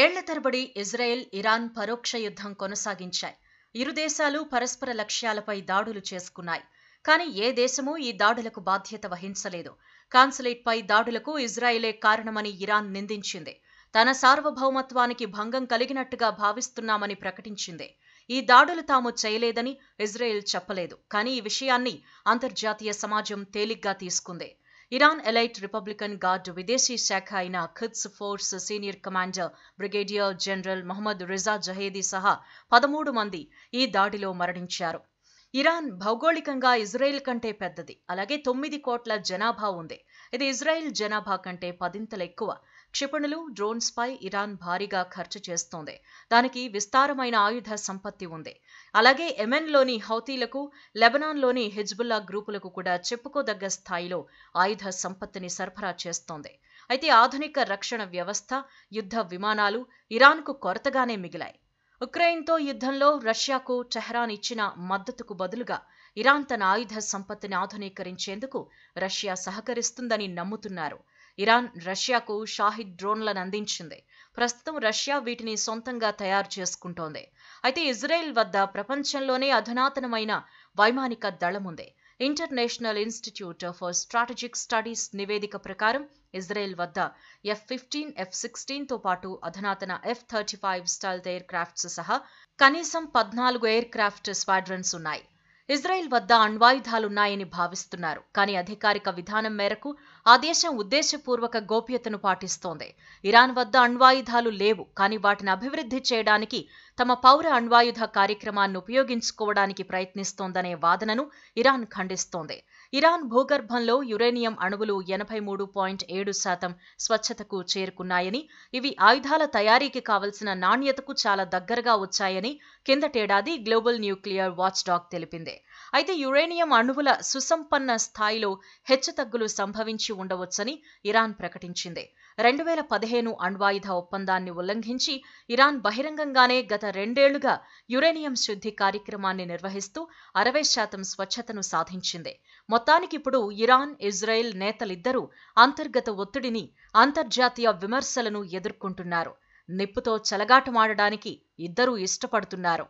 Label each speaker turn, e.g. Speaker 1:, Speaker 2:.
Speaker 1: ఏళ్ల తరబడి Israel Iran పరోక్ష యుద్ధం కొనసాగించాయి ఇరు దేశాలు పరస్పర లక్ష్యాలపై దాడులు చేసుకున్నాయి కానీ ఏ దేశమూ ఈ దాడులకు బాధ్యత వహించలేదు కాన్సులేట్పై దాడులకు ఇజ్రాయెలే కారణమని ఇరాన్ నిందించింది తన సార్వభౌమత్వానికి భంగం కలిగినట్టుగా భావిస్తున్నామని ప్రకటించింది ఈ దాడులు తాము చేయలేదని ఇజ్రాయెల్ చెప్పలేదు కానీ ఈ విషయాన్ని అంతర్జాతీయ సమాజం తేలిగ్గా తీసుకుంది ఇరాన్ ఎలైట్ రిపబ్లికన్ గార్డ్ విదేశీ శాఖ అయిన Quds force senior commander brigadier general Mohammad Reza Zahedi సహా పదమూడు మంది ఈ దాడిలో మరణించారు ఇరాన్ భౌగోళికంగా ఇజ్రాయెల్ కంటే పెద్దది అలాగే తొమ్మిది కోట్ల జనాభా ఉంది ఇది ఇజ్రాయెల్ జనాభా కంటే పదింతలు ఎక్కువ క్షిపణులు డ్రోన్స్పై ఇరాన్ భారీగా ఖర్చు చేస్తోంది దానికి విస్తారమైన ఆయుధ సంపత్తి ఉంది అలాగే ఎమెన్లోని హౌతీలకు లెబనాన్లోని హిజ్బుల్లా గ్రూపులకు కూడా చెప్పుకోదగ్గ స్థాయిలో ఆయుధ సంపత్తిని సరఫరా చేస్తోంది అయితే ఆధునిక రక్షణ వ్యవస్థ యుద్ధ విమానాలు ఇరాన్కు కొరతగానే మిగిలాయి ఉక్రెయిన్తో యుద్ధంలో రష్యాకు టెహ్రాన్ ఇచ్చిన మద్దతుకు బదులుగా ఇరాన్ తన ఆయుధ సంపత్తిని ఆధునీకరించేందుకు రష్యా సహకరిస్తుందని నమ్ముతున్నారు ఇరాన్ రష్యాకు షాహిద్ డ్రోన్లను అందించింది ప్రస్తుతం రష్యా వీటిని సొంతంగా తయారు చేసుకుంటోంది అయితే ఇజ్రాయెల్ వద్ద ప్రపంచంలోనే అధునాతనమైన వైమానిక దళముంది international institute for strategic studies నివేదిక ప్రకారం ఇజ్రాయెల్ వద్ద ఎఫ్ ఫిఫ్టీన్ ఎఫ్ సిక్స్టీన్తో పాటు అధునాతన F thirty five style aircrafts సహా కనీసం పద్నాలుగు ఎయిర్ క్రాఫ్ట్ స్క్వాడ్రన్స్ ఉన్నాయి ఇజ్రాయెల్ వద్ద అణ్వాయుధాలున్నాయని భావిస్తున్నారు కానీ అధికారిక విధానం మేరకు ఆ దేశం ఉద్దేశపూర్వక గోప్యతను పాటిస్తోంది ఇరాన్ వద్ద అణ్వాయుధాలు లేవు కానీ వాటిని అభివృద్ధి చేయడానికి తమ పౌర అణ్వాయుధ కార్యక్రమాన్ని ఉపయోగించుకోవడానికి ప్రయత్నిస్తోందనే వాదనను ఇరాన్ ఖండిస్తోంది ఇరాన్ భూగర్భంలో యురేనియం అణువులు ఎనభై మూడు పాయింట్ ఏడు శాతం స్వచ్ఛతకు చేరుకున్నాయని ఇవి ఆయుధాల తయారీకి కావలసిన నాణ్యతకు చాలా దగ్గరగా వచ్చాయని కిందటేడాది గ్లోబల్ న్యూక్లియర్ వాచ్ డాగ్ తెలిపింది అయితే యురేనియం అణువుల సుసంపన్న స్థాయిలో హెచ్చుతగ్గులు సంభవించి ఉండవచ్చని ఇరాన్ ప్రకటించింది రెండు వేల పదిహేను అణ్వాయుధ ఒప్పందాన్ని ఉల్లంఘించి ఇరాన్ బహిరంగంగానే గత రెండేళ్లుగా యురేనియం శుద్ధి కార్యక్రమాన్ని నిర్వహిస్తూ అరవై శాతం స్వచ్ఛతను సాధించింది మొత్తానికిప్పుడు ఇరాన్ ఇజ్రాయెల్ నేతలిద్దరూ అంతర్గత ఒత్తిడిని అంతర్జాతీయ విమర్శలను ఎదుర్కొంటున్నారు నిప్పుతో చెలగాటమాడడానికి ఇద్దరూ ఇష్టపడుతున్నారు